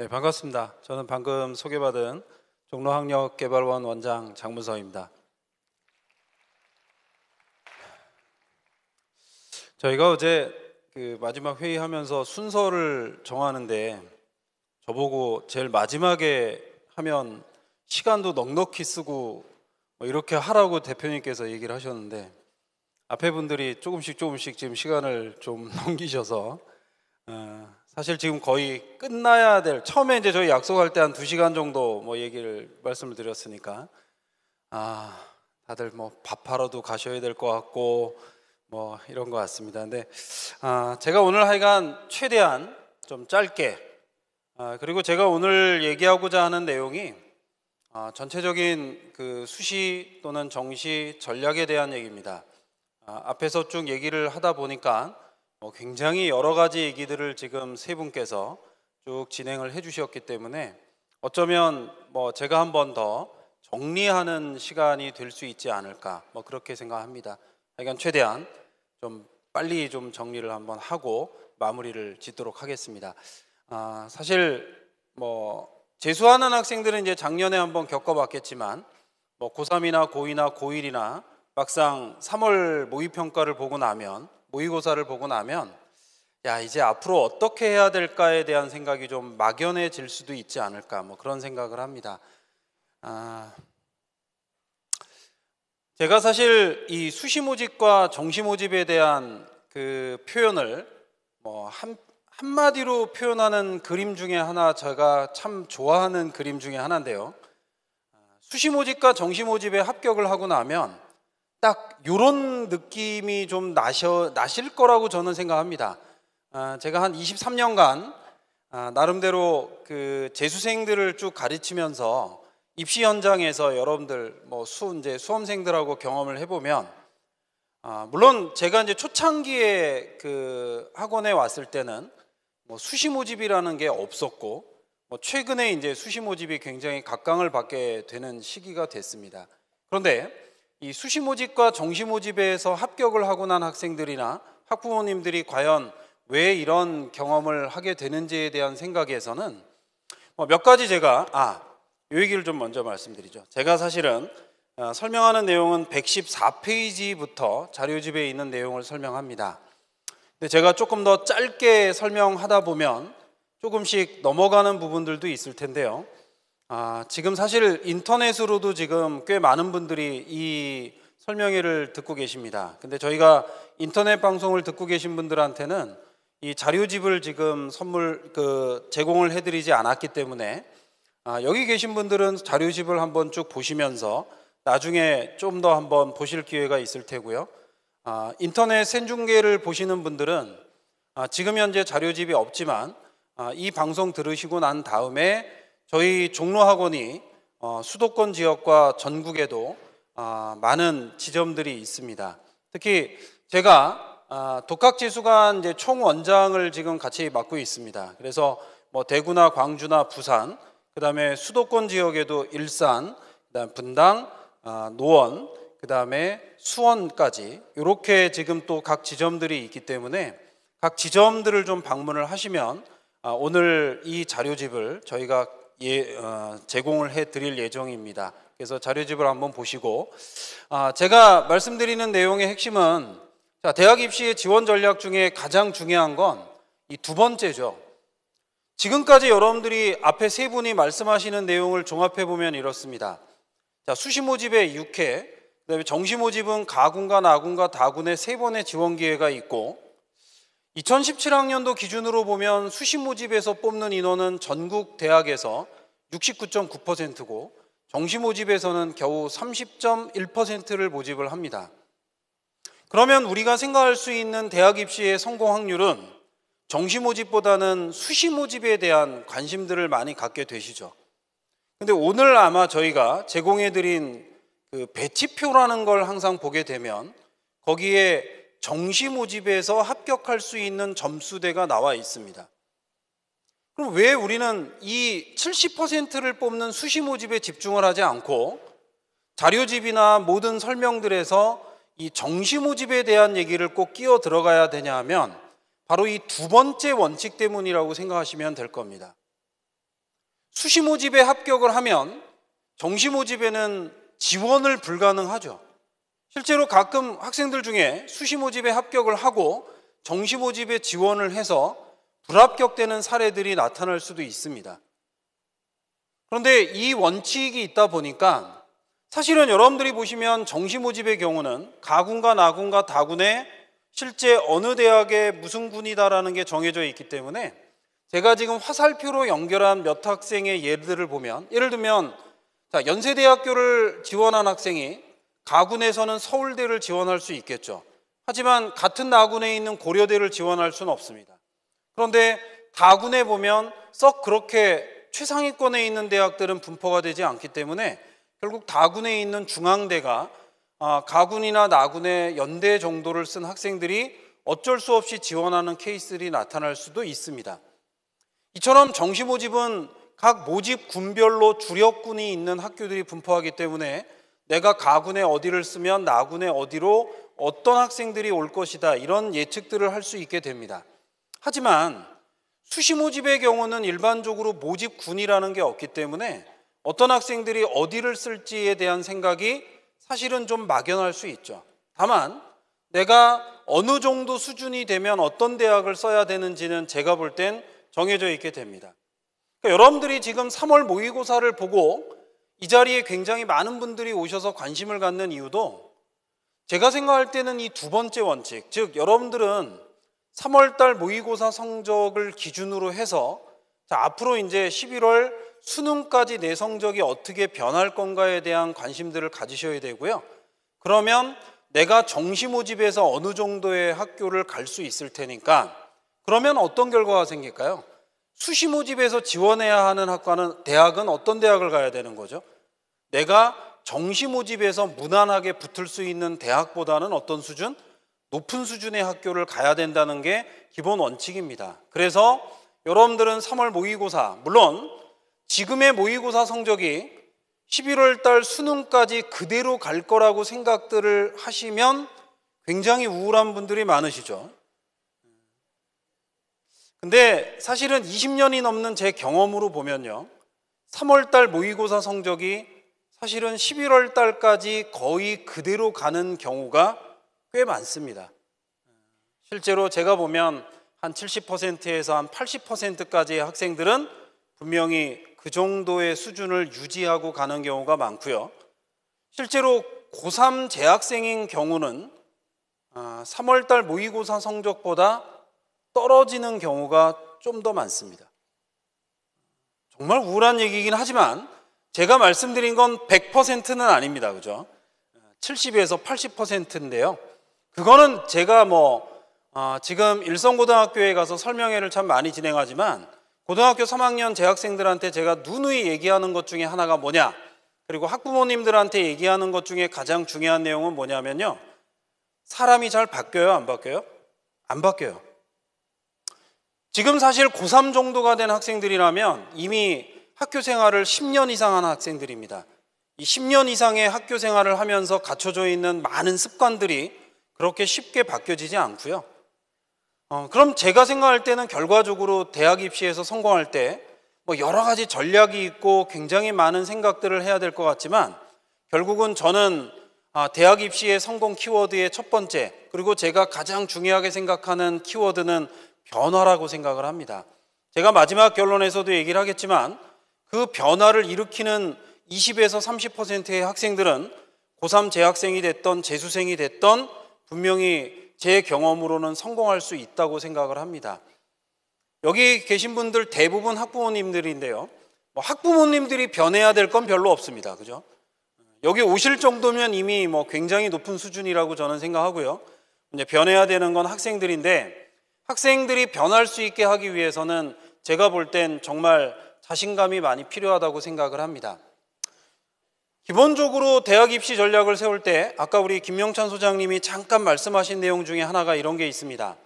네, 반갑습니다. 저는 방금 소개받은 종로학력개발원 원장 장문성입니다 저희가 어제 그 마지막 회의하면서 순서를 정하는데 저보고 제일 마지막에 하면 시간도 넉넉히 쓰고 뭐 이렇게 하라고 대표님께서 얘기를 하셨는데 앞에 분들이 조금씩 조금씩 지금 시간을 좀 넘기셔서 어, 사실 지금 거의 끝나야 될 처음에 이제 저희 약속할 때 한 두 시간 정도 뭐 얘기를 말씀을 드렸으니까 아 다들 뭐 밥하러도 가셔야 될 것 같고 뭐 이런 것 같습니다. 근데 아 제가 오늘 하여간 최대한 좀 짧게 아 그리고 제가 오늘 얘기하고자 하는 내용이 아 전체적인 그 수시 또는 정시 전략에 대한 얘기입니다. 아, 앞에서 쭉 얘기를 하다 보니까 어, 굉장히 여러 가지 얘기들을 지금 세 분께서 쭉 진행을 해주셨기 때문에 어쩌면 뭐 제가 한 번 더 정리하는 시간이 될 수 있지 않을까 뭐 그렇게 생각합니다. 그러니까 최대한 좀 빨리 좀 정리를 한번 하고 마무리를 짓도록 하겠습니다. 아, 사실 뭐 재수하는 학생들은 이제 작년에 한번 겪어봤겠지만 뭐 고3이나 고2나 고1이나 막상 3월 모의평가를 보고 나면 모의고사를 보고 나면 야 이제 앞으로 어떻게 해야 될까에 대한 생각이 좀 막연해질 수도 있지 않을까 뭐 그런 생각을 합니다. 아, 제가 사실 이 수시모집과 정시모집에 대한 그 표현을 뭐 한, 한마디로 표현하는 그림 중에 하나 제가 참 좋아하는 그림 중에 하나인데요. 수시모집과 정시모집에 합격을 하고 나면 딱 이런 느낌이 좀 나셔, 나실 거라고 저는 생각합니다. 아, 제가 한 23년간 아, 나름대로 그 재수생들을 쭉 가르치면서 입시 현장에서 여러분들 뭐 수, 이제 수험생들하고 경험을 해보면 아, 물론 제가 이제 초창기에 그 학원에 왔을 때는 뭐 수시 모집이라는 게 없었고 뭐 최근에 이제 수시 모집이 굉장히 각광을 받게 되는 시기가 됐습니다. 그런데 이 수시 모집과 정시 모집에서 합격을 하고 난 학생들이나 학부모님들이 과연 왜 이런 경험을 하게 되는지에 대한 생각에서는 뭐 몇 가지 제가 아, 요 얘기를 좀 먼저 말씀드리죠. 제가 사실은 어, 설명하는 내용은 114페이지부터 자료집에 있는 내용을 설명합니다. 근데 제가 조금 더 짧게 설명하다 보면 조금씩 넘어가는 부분들도 있을 텐데요. 아, 지금 사실 인터넷으로도 지금 꽤 많은 분들이 이 설명회를 듣고 계십니다. 근데 저희가 인터넷 방송을 듣고 계신 분들한테는 이 자료집을 지금 선물 그 제공을 해드리지 않았기 때문에 아, 여기 계신 분들은 자료집을 한번 쭉 보시면서 나중에 좀 더 한번 보실 기회가 있을 테고요. 아, 인터넷 생중계를 보시는 분들은 아, 지금 현재 자료집이 없지만 아, 이 방송 들으시고 난 다음에 저희 종로학원이 어, 수도권 지역과 전국에도 아, 많은 지점들이 있습니다. 특히 제가 아, 독학지수관 총원장을 지금 같이 맡고 있습니다. 그래서 뭐 대구나 광주나 부산, 그 다음에 수도권 지역에도 일산, 그다음 분당, 아, 노원, 그 다음에 수원까지 이렇게 지금 또 각 지점들이 있기 때문에 각 지점들을 좀 방문을 하시면 오늘 이 자료집을 저희가 예, 어, 제공을 해드릴 예정입니다. 그래서 자료집을 한번 보시고 아, 제가 말씀드리는 내용의 핵심은 자, 대학 입시의 지원 전략 중에 가장 중요한 건 이 두 번째죠. 지금까지 여러분들이 앞에 세 분이 말씀하시는 내용을 종합해 보면 이렇습니다. 자, 수시 모집에 6회, 그다음에 정시 모집은 가군과 나군과 다군의 세 번의 지원 기회가 있고 2017학년도 기준으로 보면 수시 모집에서 뽑는 인원은 전국 대학에서 69.9%고 정시 모집에서는 겨우 30.1%를 모집을 합니다. 그러면 우리가 생각할 수 있는 대학 입시의 성공 확률은 정시 모집보다는 수시 모집에 대한 관심들을 많이 갖게 되시죠. 근데 오늘 아마 저희가 제공해드린 그 배치표라는 걸 항상 보게 되면 거기에 정시 모집에서 합격할 수 있는 점수대가 나와 있습니다. 그럼 왜 우리는 이 70%를 뽑는 수시 모집에 집중을 하지 않고 자료집이나 모든 설명들에서 이 정시 모집에 대한 얘기를 꼭 끼어 들어가야 되냐 하면 바로 이 두 번째 원칙 때문이라고 생각하시면 될 겁니다. 수시 모집에 합격을 하면 정시 모집에는 지원을 불가능하죠. 실제로 가끔 학생들 중에 수시 모집에 합격을 하고 정시 모집에 지원을 해서 불합격되는 사례들이 나타날 수도 있습니다. 그런데 이 원칙이 있다 보니까 사실은 여러분들이 보시면 정시 모집의 경우는 가군과 나군과 다군의 실제 어느 대학의 무슨 군이다라는 게 정해져 있기 때문에 제가 지금 화살표로 연결한 몇 학생의 예들을 보면 예를 들면 자, 연세대학교를 지원한 학생이 가군에서는 서울대를 지원할 수 있겠죠. 하지만 같은 나군에 있는 고려대를 지원할 수는 없습니다. 그런데 다군에 보면 썩 그렇게 최상위권에 있는 대학들은 분포가 되지 않기 때문에 결국 다군에 있는 중앙대가 아, 가군이나 나군의 연대 정도를 쓴 학생들이 어쩔 수 없이 지원하는 케이스들이 나타날 수도 있습니다. 이처럼 정시 모집은 각 모집 군별로 주력군이 있는 학교들이 분포하기 때문에 내가 가군에 어디를 쓰면 나군에 어디로 어떤 학생들이 올 것이다 이런 예측들을 할 수 있게 됩니다. 하지만 수시 모집의 경우는 일반적으로 모집군이라는 게 없기 때문에 어떤 학생들이 어디를 쓸지에 대한 생각이 사실은 좀 막연할 수 있죠. 다만 내가 어느 정도 수준이 되면 어떤 대학을 써야 되는지는 제가 볼 땐 정해져 있게 됩니다. 그러니까 여러분들이 지금 3월 모의고사를 보고 이 자리에 굉장히 많은 분들이 오셔서 관심을 갖는 이유도 제가 생각할 때는 이 두 번째 원칙, 즉 여러분들은 3월달 모의고사 성적을 기준으로 해서 자, 앞으로 이제 11월 수능까지 내 성적이 어떻게 변할 건가에 대한 관심들을 가지셔야 되고요. 그러면 내가 정시 모집에서 어느 정도의 학교를 갈 수 있을 테니까 그러면 어떤 결과가 생길까요? 수시 모집에서 지원해야 하는 학과는 대학은 어떤 대학을 가야 되는 거죠? 내가 정시 모집에서 무난하게 붙을 수 있는 대학보다는 어떤 수준? 높은 수준의 학교를 가야 된다는 게 기본 원칙입니다. 그래서 여러분들은 3월 모의고사, 물론 지금의 모의고사 성적이 11월 달 수능까지 그대로 갈 거라고 생각들을 하시면 굉장히 우울한 분들이 많으시죠. 근데 사실은 20년이 넘는 제 경험으로 보면요. 3월달 모의고사 성적이 사실은 11월달까지 거의 그대로 가는 경우가 꽤 많습니다. 실제로 제가 보면 한 70%에서 한 80%까지의 학생들은 분명히 그 정도의 수준을 유지하고 가는 경우가 많고요. 실제로 고3 재학생인 경우는 3월달 아, 모의고사 성적보다 떨어지는 경우가 좀 더 많습니다. 정말 우울한 얘기이긴 하지만 제가 말씀드린 건 100%는 아닙니다. 그죠? 70에서 80%인데요. 그거는 제가 뭐 어, 지금 일성고등학교에 가서 설명회를 참 많이 진행하지만 고등학교 3학년 재학생들한테 제가 누누이 얘기하는 것 중에 하나가 뭐냐 그리고 학부모님들한테 얘기하는 것 중에 가장 중요한 내용은 뭐냐면요 사람이 잘 바뀌어요 안 바뀌어요? 안 바뀌어요 지금 사실 고3 정도가 된 학생들이라면 이미 학교 생활을 10년 이상 한 학생들입니다. 이 10년 이상의 학교 생활을 하면서 갖춰져 있는 많은 습관들이 그렇게 쉽게 바뀌어지지 않고요. 어, 그럼 제가 생각할 때는 결과적으로 대학 입시에서 성공할 때 뭐 여러 가지 전략이 있고 굉장히 많은 생각들을 해야 될 것 같지만 결국은 저는 아, 대학 입시의 성공 키워드의 첫 번째 그리고 제가 가장 중요하게 생각하는 키워드는 변화라고 생각을 합니다. 제가 마지막 결론에서도 얘기를 하겠지만 그 변화를 일으키는 20에서 30%의 학생들은 고3 재학생이 됐던 재수생이 됐던 분명히 제 경험으로는 성공할 수 있다고 생각을 합니다. 여기 계신 분들 대부분 학부모님들인데요. 뭐 학부모님들이 변해야 될 건 별로 없습니다. 그죠? 여기 오실 정도면 이미 뭐 굉장히 높은 수준이라고 저는 생각하고요. 이제 변해야 되는 건 학생들인데 학생들이 변할 수 있게 하기 위해서는 제가 볼 땐 정말 자신감이 많이 필요하다고 생각을 합니다. 기본적으로 대학 입시 전략을 세울 때 아까 우리 김명찬 소장님이 잠깐 말씀하신 내용 중에 하나가 이런 게 있습니다.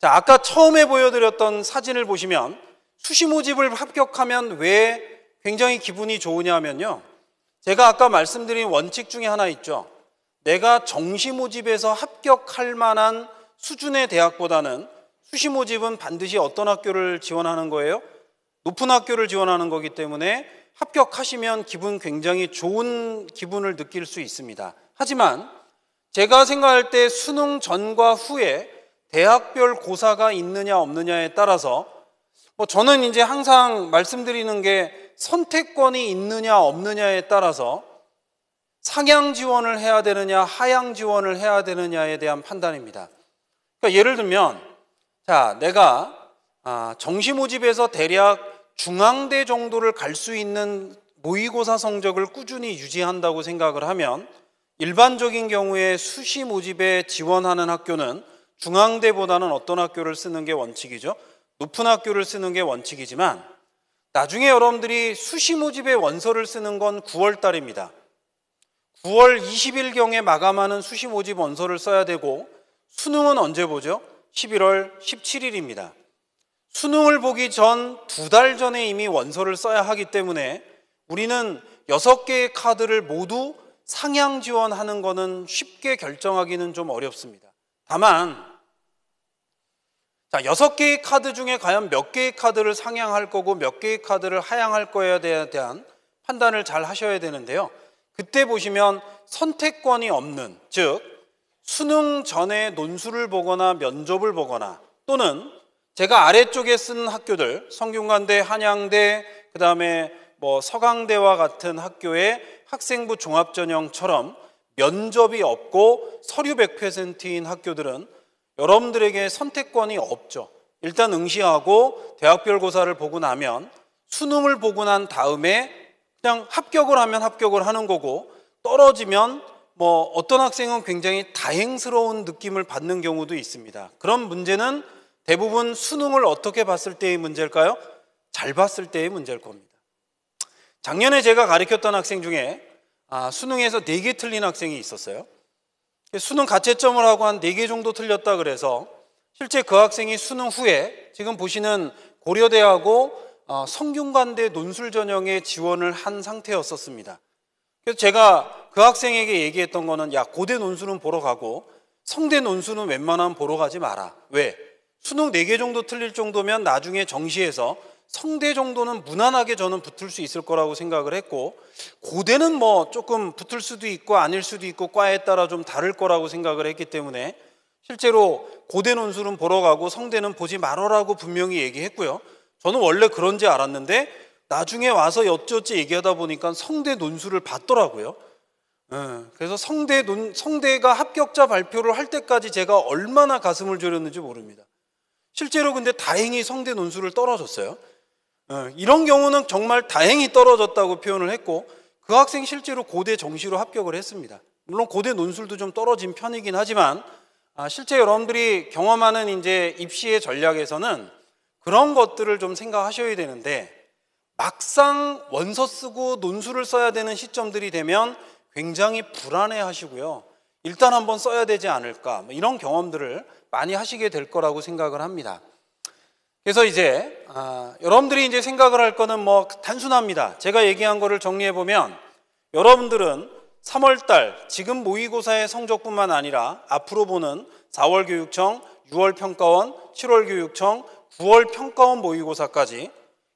자, 아까 처음에 보여드렸던 사진을 보시면 수시 모집을 합격하면 왜 굉장히 기분이 좋으냐면요. 제가 아까 말씀드린 원칙 중에 하나 있죠. 내가 정시 모집에서 합격할 만한 수준의 대학보다는 수시 모집은 반드시 어떤 학교를 지원하는 거예요? 높은 학교를 지원하는 거기 때문에 합격하시면 기분 굉장히 좋은 기분을 느낄 수 있습니다. 하지만 제가 생각할 때 수능 전과 후에 대학별 고사가 있느냐 없느냐에 따라서 뭐 저는 이제 항상 말씀드리는 게 선택권이 있느냐 없느냐에 따라서 상향 지원을 해야 되느냐 하향 지원을 해야 되느냐에 대한 판단입니다. 그러니까 예를 들면 자, 내가 아, 정시모집에서 대략 중앙대 정도를 갈 수 있는 모의고사 성적을 꾸준히 유지한다고 생각을 하면 일반적인 경우에 수시 모집에 지원하는 학교는 중앙대보다는 어떤 학교를 쓰는 게 원칙이죠? 높은 학교를 쓰는 게 원칙이지만 나중에 여러분들이 수시 모집의 원서를 쓰는 건 9월 달입니다. 9월 20일경에 마감하는 수시 모집 원서를 써야 되고 수능은 언제 보죠? 11월 17일입니다. 수능을 보기 전 두 달 전에 이미 원서를 써야 하기 때문에 우리는 여섯 개의 카드를 모두 상향 지원하는 것은 쉽게 결정하기는 좀 어렵습니다. 다만 자, 여섯 개의 카드 중에 과연 몇 개의 카드를 상향할 거고 몇 개의 카드를 하향할 거에 대한 판단을 잘 하셔야 되는데요. 그때 보시면 선택권이 없는 즉 수능 전에 논술을 보거나 면접을 보거나 또는 제가 아래쪽에 쓴 학교들 성균관대, 한양대, 그 다음에 뭐 서강대와 같은 학교의 학생부 종합전형처럼 면접이 없고 서류 100%인 학교들은 여러분들에게 선택권이 없죠. 일단 응시하고 대학별 고사를 보고 나면 수능을 보고 난 다음에 그냥 합격을 하면 합격을 하는 거고 떨어지면 뭐 어떤 학생은 굉장히 다행스러운 느낌을 받는 경우도 있습니다. 그런 문제는 대부분 수능을 어떻게 봤을 때의 문제일까요? 잘 봤을 때의 문제일 겁니다. 작년에 제가 가르쳤던 학생 중에 아, 수능에서 네 개 틀린 학생이 있었어요. 수능 가채점을 하고 한 네 개 정도 틀렸다 그래서 실제 그 학생이 수능 후에 지금 보시는 고려대하고 어, 성균관대 논술 전형에 지원을 한 상태였었습니다. 그래서 제가 그 학생에게 얘기했던 거는 야 고대 논술은 보러 가고 성대 논술은 웬만하면 보러 가지 마라. 왜? 수능 4개 정도 틀릴 정도면 나중에 정시에서 성대 정도는 무난하게 저는 붙을 수 있을 거라고 생각을 했고 고대는 뭐 조금 붙을 수도 있고 아닐 수도 있고 과에 따라 좀 다를 거라고 생각을 했기 때문에 실제로 고대 논술은 보러 가고 성대는 보지 말어라고 분명히 얘기했고요. 저는 원래 그런지 알았는데 나중에 와서 여쭤지 얘기하다 보니까 성대 논술을 받더라고요. 예, 그래서 성대 논, 성대가 합격자 발표를 할 때까지 제가 얼마나 가슴을 졸였는지 모릅니다. 실제로 근데 다행히 성대 논술을 떨어졌어요. 예, 이런 경우는 정말 다행히 떨어졌다고 표현을 했고 그 학생 실제로 고대 정시로 합격을 했습니다. 물론 고대 논술도 좀 떨어진 편이긴 하지만 아, 실제 여러분들이 경험하는 이제 입시의 전략에서는 그런 것들을 좀 생각하셔야 되는데 막상 원서 쓰고 논술을 써야 되는 시점들이 되면 굉장히 불안해 하시고요. 일단 한번 써야 되지 않을까. 뭐 이런 경험들을 많이 하시게 될 거라고 생각을 합니다. 그래서 이제 아, 여러분들이 이제 생각을 할 거는 뭐 단순합니다. 제가 얘기한 거를 정리해 보면 여러분들은 3월 달 지금 모의고사의 성적뿐만 아니라 앞으로 보는 4월 교육청, 6월 평가원, 7월 교육청, 9월 평가원 모의고사까지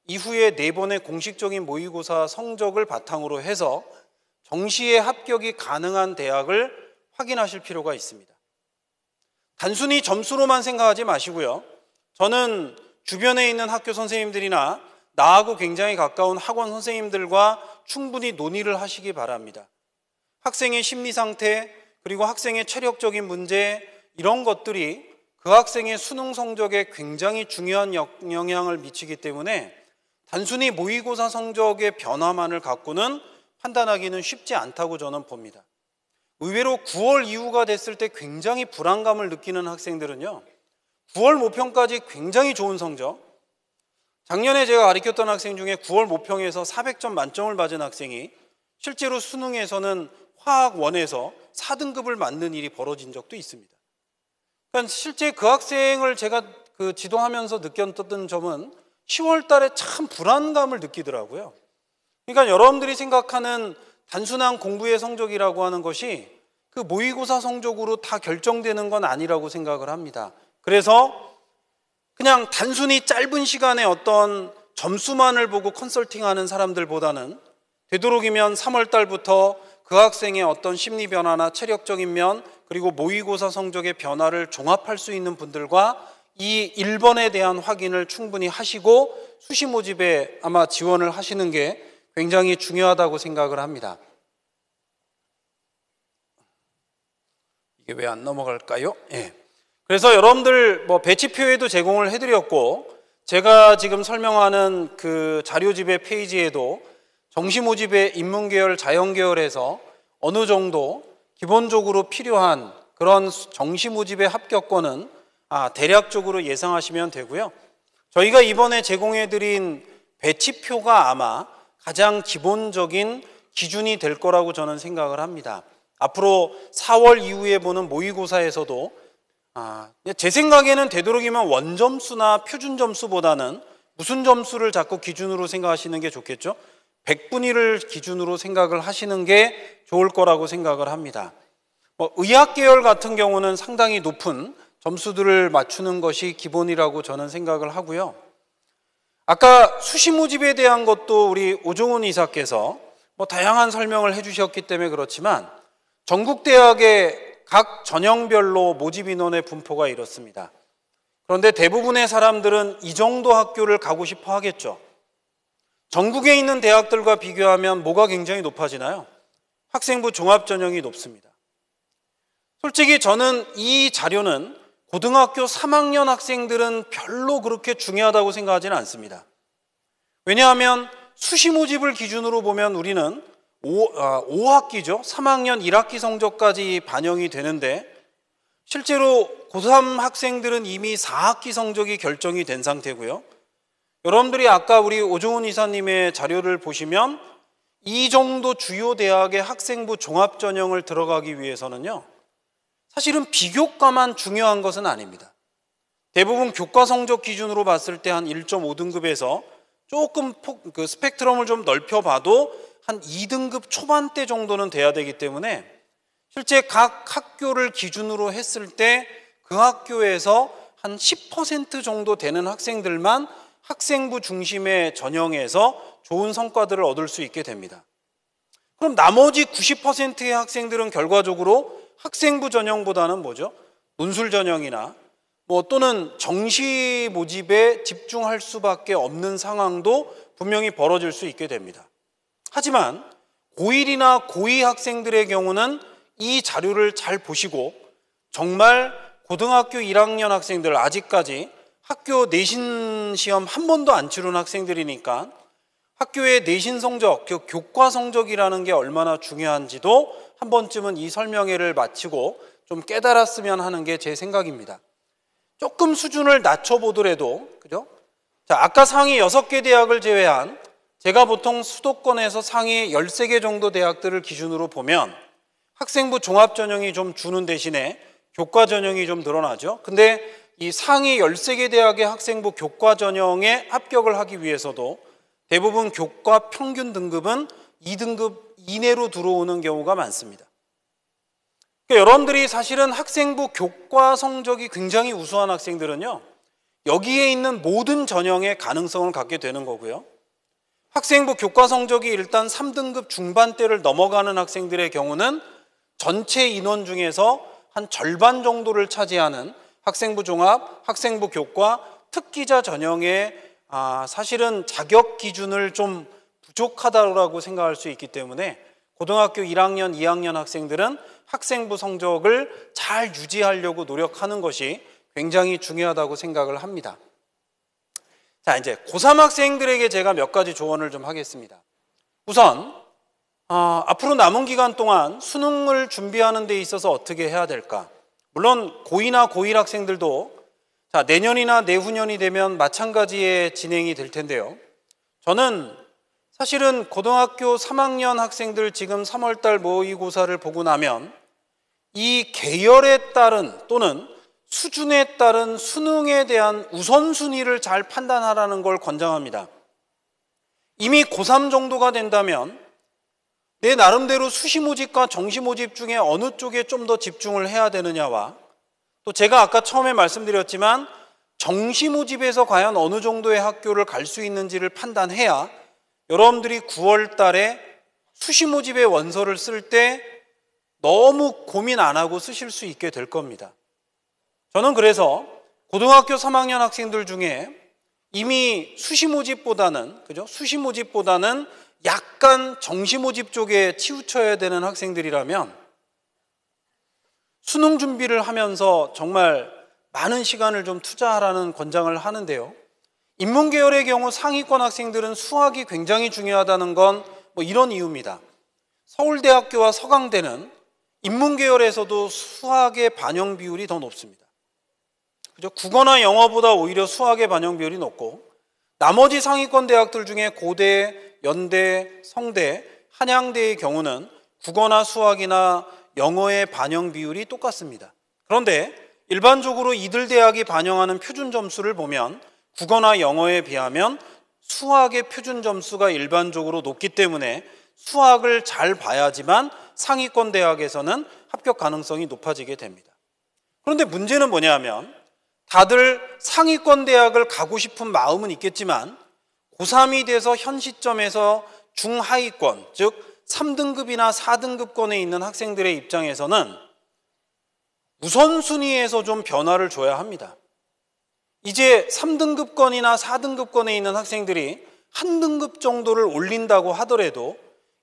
이후에 네 번의 공식적인 모의고사 성적을 바탕으로 해서 정시에 합격이 가능한 대학을 확인하실 필요가 있습니다. 단순히 점수로만 생각하지 마시고요. 저는 주변에 있는 학교 선생님들이나 나하고 굉장히 가까운 학원 선생님들과 충분히 논의를 하시기 바랍니다. 학생의 심리 상태, 그리고 학생의 체력적인 문제, 이런 것들이 그 학생의 수능 성적에 굉장히 중요한 영향을 미치기 때문에 단순히 모의고사 성적의 변화만을 갖고는 판단하기는 쉽지 않다고 저는 봅니다. 의외로 9월 이후가 됐을 때 굉장히 불안감을 느끼는 학생들은요, 9월 모평까지 굉장히 좋은 성적, 작년에 제가 가르쳤던 학생 중에 9월 모평에서 400점 만점을 받은 학생이 실제로 수능에서는 화학원에서 4등급을 맞는 일이 벌어진 적도 있습니다. 그러니까 실제 그 학생을 제가 그 지도하면서 느꼈던 점은 10월 달에 참 불안감을 느끼더라고요. 그러니까 여러분들이 생각하는 단순한 공부의 성적이라고 하는 것이 그 모의고사 성적으로 다 결정되는 건 아니라고 생각을 합니다. 그래서 그냥 단순히 짧은 시간에 어떤 점수만을 보고 컨설팅하는 사람들보다는 되도록이면 3월 달부터 그 학생의 어떤 심리 변화나 체력적인 면 그리고 모의고사 성적의 변화를 종합할 수 있는 분들과 이 1번에 대한 확인을 충분히 하시고 수시 모집에 아마 지원을 하시는 게 굉장히 중요하다고 생각을 합니다. 이게 왜 안 넘어갈까요? 예. 그래서 여러분들 뭐 배치표에도 제공을 해드렸고 제가 지금 설명하는 그 자료집의 페이지에도 정시 모집의 인문계열, 자연계열에서 어느 정도 기본적으로 필요한 그런 정시 모집의 합격권은 아, 대략적으로 예상하시면 되고요. 저희가 이번에 제공해드린 배치표가 아마 가장 기본적인 기준이 될 거라고 저는 생각을 합니다. 앞으로 4월 이후에 보는 모의고사에서도 아, 제 생각에는 되도록이면 원점수나 표준점수보다는 무슨 점수를 자꾸 기준으로 생각하시는 게 좋겠죠? 100분위를 기준으로 생각을 하시는 게 좋을 거라고 생각을 합니다. 뭐 의학 계열 같은 경우는 상당히 높은 점수들을 맞추는 것이 기본이라고 저는 생각을 하고요. 아까 수시모집에 대한 것도 우리 오종훈 이사께서 뭐 다양한 설명을 해주셨기 때문에 그렇지만 전국 대학의 각 전형별로 모집 인원의 분포가 이렇습니다. 그런데 대부분의 사람들은 이 정도 학교를 가고 싶어 하겠죠. 전국에 있는 대학들과 비교하면 뭐가 굉장히 높아지나요? 학생부 종합 전형이 높습니다. 솔직히 저는 이 자료는 고등학교 3학년 학생들은 별로 그렇게 중요하다고 생각하지는 않습니다. 왜냐하면 수시 모집을 기준으로 보면 우리는 5, 아, 5학기죠. 3학년 1학기 성적까지 반영이 되는데 실제로 고3 학생들은 이미 4학기 성적이 결정이 된 상태고요. 여러분들이 아까 우리 오종훈 이사님의 자료를 보시면 이 정도 주요 대학의 학생부 종합전형을 들어가기 위해서는요. 사실은 비교과만 중요한 것은 아닙니다. 대부분 교과 성적 기준으로 봤을 때 한 1.5등급에서 조금 폭, 그 스펙트럼을 좀 넓혀봐도 한 2등급 초반대 정도는 돼야 되기 때문에 실제 각 학교를 기준으로 했을 때 그 학교에서 한 10% 정도 되는 학생들만 학생부 중심의 전형에서 좋은 성과들을 얻을 수 있게 됩니다. 그럼 나머지 90%의 학생들은 결과적으로 학생부 전형보다는 뭐죠? 논술 전형이나 뭐 또는 정시 모집에 집중할 수밖에 없는 상황도 분명히 벌어질 수 있게 됩니다. 하지만 고1이나 고2 학생들의 경우는 이 자료를 잘 보시고 정말 고등학교 1학년 학생들 아직까지 학교 내신 시험 한 번도 안 치른 학생들이니까 학교의 내신 성적, 교과 성적이라는 게 얼마나 중요한지도 한 번쯤은 이 설명회를 마치고 좀 깨달았으면 하는 게 제 생각입니다. 조금 수준을 낮춰보더라도, 그죠? 자, 아까 상위 6개 대학을 제외한 제가 보통 수도권에서 상위 13개 정도 대학들을 기준으로 보면 학생부 종합 전형이 좀 주는 대신에 교과 전형이 좀 늘어나죠. 근데 이 상위 13개 대학의 학생부 교과 전형에 합격을 하기 위해서도 대부분 교과 평균 등급은 2등급 이내로 들어오는 경우가 많습니다. 그러니까 여러분들이 사실은 학생부 교과 성적이 굉장히 우수한 학생들은요, 여기에 있는 모든 전형의 가능성을 갖게 되는 거고요. 학생부 교과 성적이 일단 3등급 중반대를 넘어가는 학생들의 경우는 전체 인원 중에서 한 절반 정도를 차지하는 학생부 종합, 학생부 교과, 특기자 전형의 아, 사실은 자격 기준을 좀 부족하다고 생각할 수 있기 때문에 고등학교 1학년, 2학년 학생들은 학생부 성적을 잘 유지하려고 노력하는 것이 굉장히 중요하다고 생각을 합니다. 자, 이제 고3 학생들에게 제가 몇 가지 조언을 좀 하겠습니다. 우선, 어, 앞으로 남은 기간 동안 수능을 준비하는 데 있어서 어떻게 해야 될까? 물론 고2나 고1 학생들도 자, 내년이나 내후년이 되면 마찬가지의 진행이 될 텐데요. 저는 사실은 고등학교 3학년 학생들 지금 3월달 모의고사를 보고 나면 이 계열에 따른 또는 수준에 따른 수능에 대한 우선순위를 잘 판단하라는 걸 권장합니다. 이미 고3 정도가 된다면 내 나름대로 수시모집과 정시모집 중에 어느 쪽에 좀 더 집중을 해야 되느냐와 또 제가 아까 처음에 말씀드렸지만 정시모집에서 과연 어느 정도의 학교를 갈 수 있는지를 판단해야 여러분들이 9월 달에 수시 모집의 원서를 쓸 때 너무 고민 안 하고 쓰실 수 있게 될 겁니다. 저는 그래서 고등학교 3학년 학생들 중에 이미 수시 모집보다는 그죠? 수시 모집보다는 약간 정시 모집 쪽에 치우쳐야 되는 학생들이라면 수능 준비를 하면서 정말 많은 시간을 좀 투자하라는 권장을 하는데요. 인문계열의 경우 상위권 학생들은 수학이 굉장히 중요하다는 건 뭐 이런 이유입니다. 서울대학교와 서강대는 인문계열에서도 수학의 반영 비율이 더 높습니다. 그죠? 국어나 영어보다 오히려 수학의 반영 비율이 높고 나머지 상위권 대학들 중에 고대, 연대, 성대, 한양대의 경우는 국어나 수학이나 영어의 반영 비율이 똑같습니다. 그런데 일반적으로 이들 대학이 반영하는 표준 점수를 보면 국어나 영어에 비하면 수학의 표준 점수가 일반적으로 높기 때문에 수학을 잘 봐야지만 상위권 대학에서는 합격 가능성이 높아지게 됩니다. 그런데 문제는 뭐냐 하면 다들 상위권 대학을 가고 싶은 마음은 있겠지만 고3이 돼서 현 시점에서 중하위권, 즉 3등급이나 4등급권에 있는 학생들의 입장에서는 우선순위에서 좀 변화를 줘야 합니다. 이제 3등급권이나 4등급권에 있는 학생들이 한 등급 정도를 올린다고 하더라도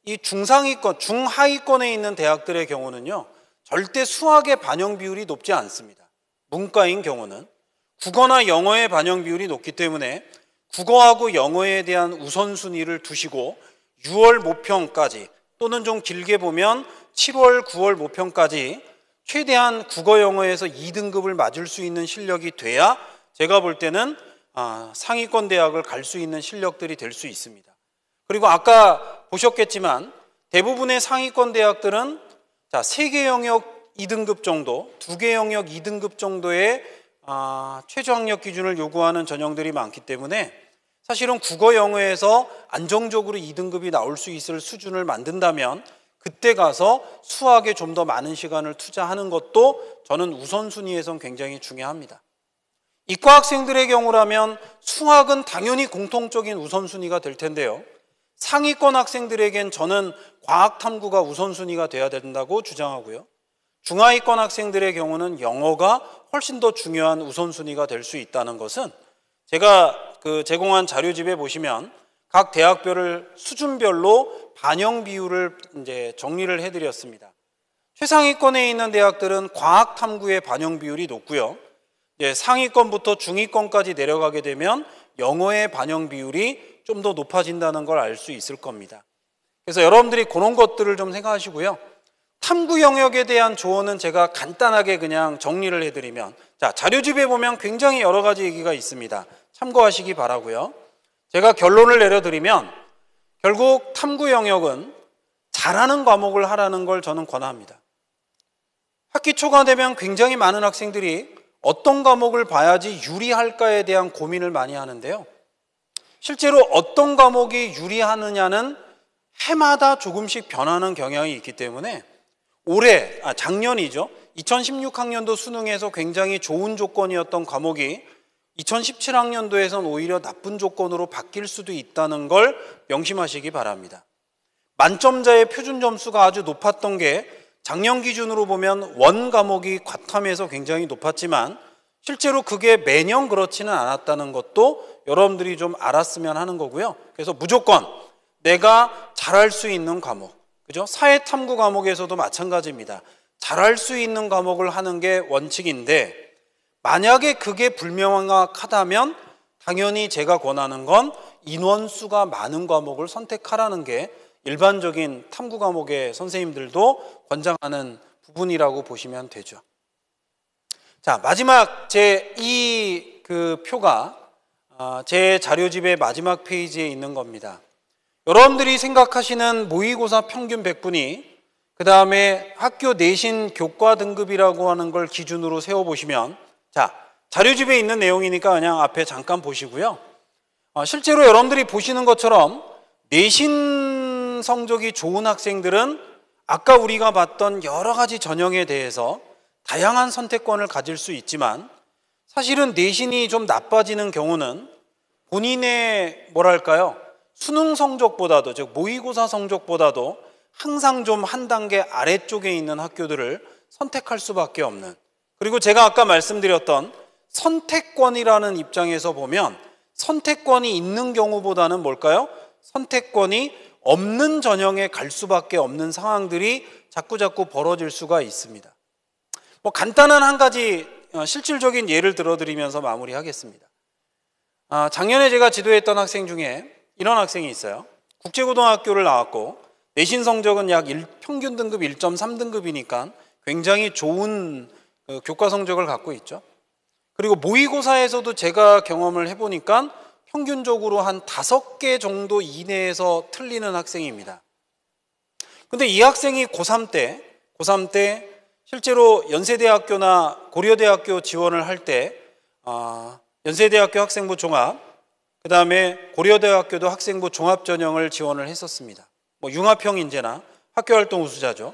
이 중상위권, 중하위권에 있는 대학들의 경우는요, 절대 수학의 반영 비율이 높지 않습니다. 문과인 경우는 국어나 영어의 반영 비율이 높기 때문에 국어하고 영어에 대한 우선순위를 두시고 6월 모평까지 또는 좀 길게 보면 7월, 9월 모평까지 최대한 국어 영어에서 2등급을 맞을 수 있는 실력이 돼야 제가 볼 때는 아, 상위권 대학을 갈 수 있는 실력들이 될 수 있습니다. 그리고 아까 보셨겠지만 대부분의 상위권 대학들은 자, 3개 영역 2등급 정도, 2개 영역 2등급 정도의 아, 최저학력 기준을 요구하는 전형들이 많기 때문에 사실은 국어 영어에서 안정적으로 2등급이 나올 수 있을 수준을 만든다면 그때 가서 수학에 좀 더 많은 시간을 투자하는 것도 저는 우선순위에선 굉장히 중요합니다. 이과 학생들의 경우라면 수학은 당연히 공통적인 우선순위가 될 텐데요. 상위권 학생들에겐 저는 과학 탐구가 우선순위가 돼야 된다고 주장하고요. 중하위권 학생들의 경우는 영어가 훨씬 더 중요한 우선순위가 될 수 있다는 것은 제가 그 제공한 자료집에 보시면 각 대학별을 수준별로 반영 비율을 이제 정리를 해드렸습니다. 최상위권에 있는 대학들은 과학 탐구의 반영 비율이 높고요. 예, 상위권부터 중위권까지 내려가게 되면 영어의 반영 비율이 좀 더 높아진다는 걸 알 수 있을 겁니다. 그래서 여러분들이 그런 것들을 좀 생각하시고요. 탐구 영역에 대한 조언은 제가 간단하게 그냥 정리를 해드리면 자 자료집에 보면 굉장히 여러 가지 얘기가 있습니다. 참고하시기 바라고요. 제가 결론을 내려드리면 결국 탐구 영역은 잘하는 과목을 하라는 걸 저는 권합니다. 학기 초과 되면 굉장히 많은 학생들이 어떤 과목을 봐야지 유리할까에 대한 고민을 많이 하는데요. 실제로 어떤 과목이 유리하느냐는 해마다 조금씩 변하는 경향이 있기 때문에 올해, 아, 작년이죠. 2016학년도 수능에서 굉장히 좋은 조건이었던 과목이 2017학년도에선 오히려 나쁜 조건으로 바뀔 수도 있다는 걸 명심하시기 바랍니다. 만점자의 표준 점수가 아주 높았던 게 작년 기준으로 보면 원 과목이 과탐에서 굉장히 높았지만 실제로 그게 매년 그렇지는 않았다는 것도 여러분들이 좀 알았으면 하는 거고요. 그래서 무조건 내가 잘할 수 있는 과목, 그죠? 사회탐구 과목에서도 마찬가지입니다. 잘할 수 있는 과목을 하는 게 원칙인데 만약에 그게 불명확하다면 당연히 제가 권하는 건 인원수가 많은 과목을 선택하라는 게 일반적인 탐구 과목의 선생님들도 권장하는 부분이라고 보시면 되죠. 자, 마지막 제 이 그 표가 아, 제 자료집의 마지막 페이지에 있는 겁니다. 여러분들이 생각하시는 모의고사 평균 100분이 그 다음에 학교 내신 교과 등급이라고 하는 걸 기준으로 세워보시면 자, 자료집에 있는 내용이니까 그냥 앞에 잠깐 보시고요. 어, 실제로 여러분들이 보시는 것처럼 내신 성적이 좋은 학생들은 아까 우리가 봤던 여러 가지 전형에 대해서 다양한 선택권을 가질 수 있지만 사실은 내신이 좀 나빠지는 경우는 본인의 뭐랄까요? 수능 성적보다도 즉 모의고사 성적보다도 항상 좀 한 단계 아래쪽에 있는 학교들을 선택할 수밖에 없는 그리고 제가 아까 말씀드렸던 선택권이라는 입장에서 보면 선택권이 있는 경우보다는 뭘까요? 선택권이 없는 전형에 갈 수밖에 없는 상황들이 자꾸자꾸 벌어질 수가 있습니다. 뭐 간단한 한 가지 어, 실질적인 예를 들어드리면서 마무리하겠습니다. 아, 작년에 제가 지도했던 학생 중에 이런 학생이 있어요. 국제고등학교를 나왔고 내신 성적은 약 1, 평균 등급 1.3등급이니까 굉장히 좋은 어, 교과 성적을 갖고 있죠. 그리고 모의고사에서도 제가 경험을 해보니까 평균적으로 한 다섯 개 정도 이내에서 틀리는 학생입니다. 근데 이 학생이 고3 때, 고3 때 실제로 연세대학교나 고려대학교 지원을 할 때, 어, 연세대학교 학생부 종합, 그 다음에 고려대학교도 학생부 종합전형을 지원을 했었습니다. 뭐 융합형 인재나 학교활동 우수자죠.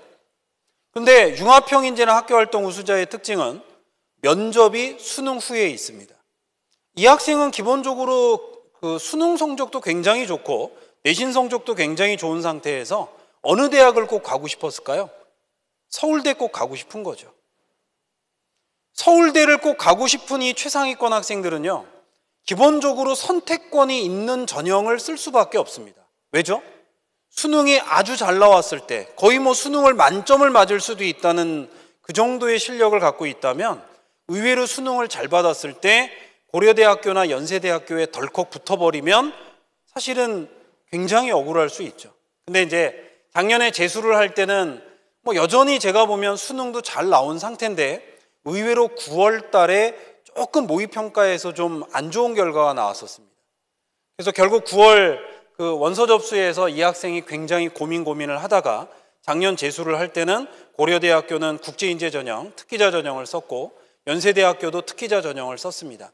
근데 융합형 인재나 학교활동 우수자의 특징은 면접이 수능 후에 있습니다. 이 학생은 기본적으로 그 수능 성적도 굉장히 좋고 내신 성적도 굉장히 좋은 상태에서 어느 대학을 꼭 가고 싶었을까요? 서울대 꼭 가고 싶은 거죠. 서울대를 꼭 가고 싶은 이 최상위권 학생들은요, 기본적으로 선택권이 있는 전형을 쓸 수밖에 없습니다. 왜죠? 수능이 아주 잘 나왔을 때, 거의 뭐 수능을 만점을 맞을 수도 있다는 그 정도의 실력을 갖고 있다면, 의외로 수능을 잘 받았을 때 고려대학교나 연세대학교에 덜컥 붙어버리면 사실은 굉장히 억울할 수 있죠. 근데 이제 작년에 재수를 할 때는 뭐 여전히 제가 보면 수능도 잘 나온 상태인데 의외로 9월 달에 조금 모의평가에서 좀 안 좋은 결과가 나왔었습니다. 그래서 결국 9월 그 원서 접수에서 이 학생이 굉장히 고민 고민을 하다가 작년 재수를 할 때는 고려대학교는 국제인재 전형, 특기자 전형을 썼고 연세대학교도 특기자 전형을 썼습니다.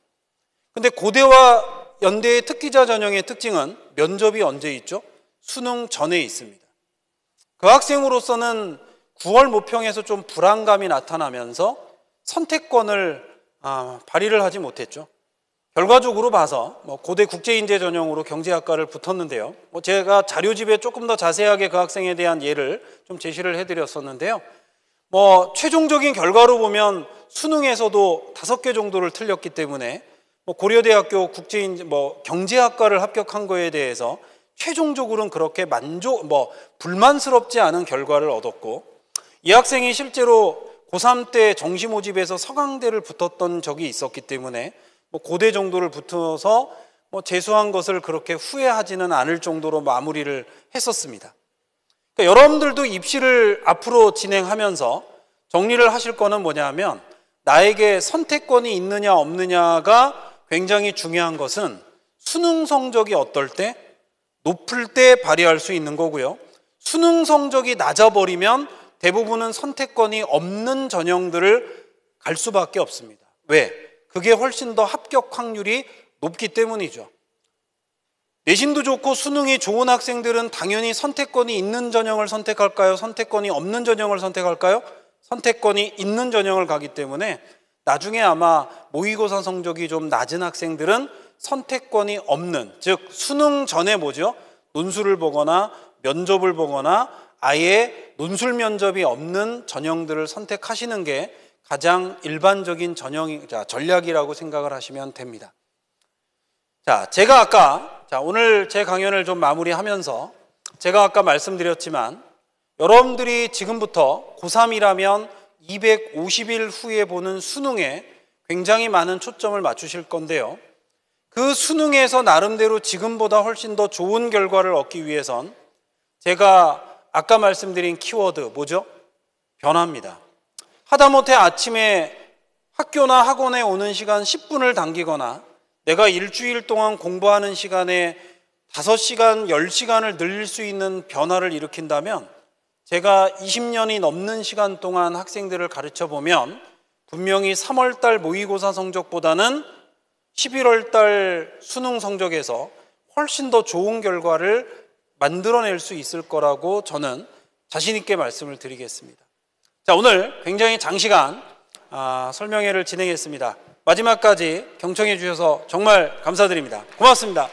근데 고대와 연대의 특기자 전형의 특징은 면접이 언제 있죠? 수능 전에 있습니다. 그 학생으로서는 9월 모평에서 좀 불안감이 나타나면서 선택권을 아, 발휘를 하지 못했죠. 결과적으로 봐서 뭐 고대 국제인재 전형으로 경제학과를 붙었는데요. 뭐 제가 자료집에 조금 더 자세하게 그 학생에 대한 예를 좀 제시를 해드렸었는데요. 뭐 최종적인 결과로 보면 수능에서도 5개 정도를 틀렸기 때문에 뭐 고려대학교 국제인 뭐 경제학과를 합격한 거에 대해서 최종적으로는 그렇게 만족 뭐 불만스럽지 않은 결과를 얻었고 이 학생이 실제로 고3 때 정시 모집에서 서강대를 붙었던 적이 있었기 때문에 뭐 고대 정도를 붙어서 뭐 재수한 것을 그렇게 후회하지는 않을 정도로 마무리를 했었습니다. 그러니까 여러분들도 입시를 앞으로 진행하면서 정리를 하실 거는 뭐냐면 나에게 선택권이 있느냐 없느냐가 굉장히 중요한 것은 수능 성적이 어떨 때 높을 때 발휘할 수 있는 거고요. 수능 성적이 낮아버리면 대부분은 선택권이 없는 전형들을 갈 수밖에 없습니다. 왜? 그게 훨씬 더 합격 확률이 높기 때문이죠. 내신도 좋고 수능이 좋은 학생들은 당연히 선택권이 있는 전형을 선택할까요? 선택권이 없는 전형을 선택할까요? 선택권이 있는 전형을 가기 때문에 나중에 아마 모의고사 성적이 좀 낮은 학생들은 선택권이 없는 즉 수능 전에 뭐죠? 논술을 보거나 면접을 보거나 아예 논술 면접이 없는 전형들을 선택하시는 게 가장 일반적인 전형 자, 전략이라고 생각을 하시면 됩니다. 자, 제가 아까 자, 오늘 제 강연을 좀 마무리하면서 제가 아까 말씀드렸지만 여러분들이 지금부터 고3이라면 250일 후에 보는 수능에 굉장히 많은 초점을 맞추실 건데요. 그 수능에서 나름대로 지금보다 훨씬 더 좋은 결과를 얻기 위해선 제가 아까 말씀드린 키워드 뭐죠? 변화입니다. 하다못해 아침에 학교나 학원에 오는 시간 10분을 당기거나 내가 일주일 동안 공부하는 시간에 5시간, 10시간을 늘릴 수 있는 변화를 일으킨다면 제가 20년이 넘는 시간 동안 학생들을 가르쳐 보면 분명히 3월 달 모의고사 성적보다는 11월 달 수능 성적에서 훨씬 더 좋은 결과를 만들어낼 수 있을 거라고 저는 자신있게 말씀을 드리겠습니다. 자, 오늘 굉장히 장시간 아, 설명회를 진행했습니다. 마지막까지 경청해 주셔서 정말 감사드립니다. 고맙습니다.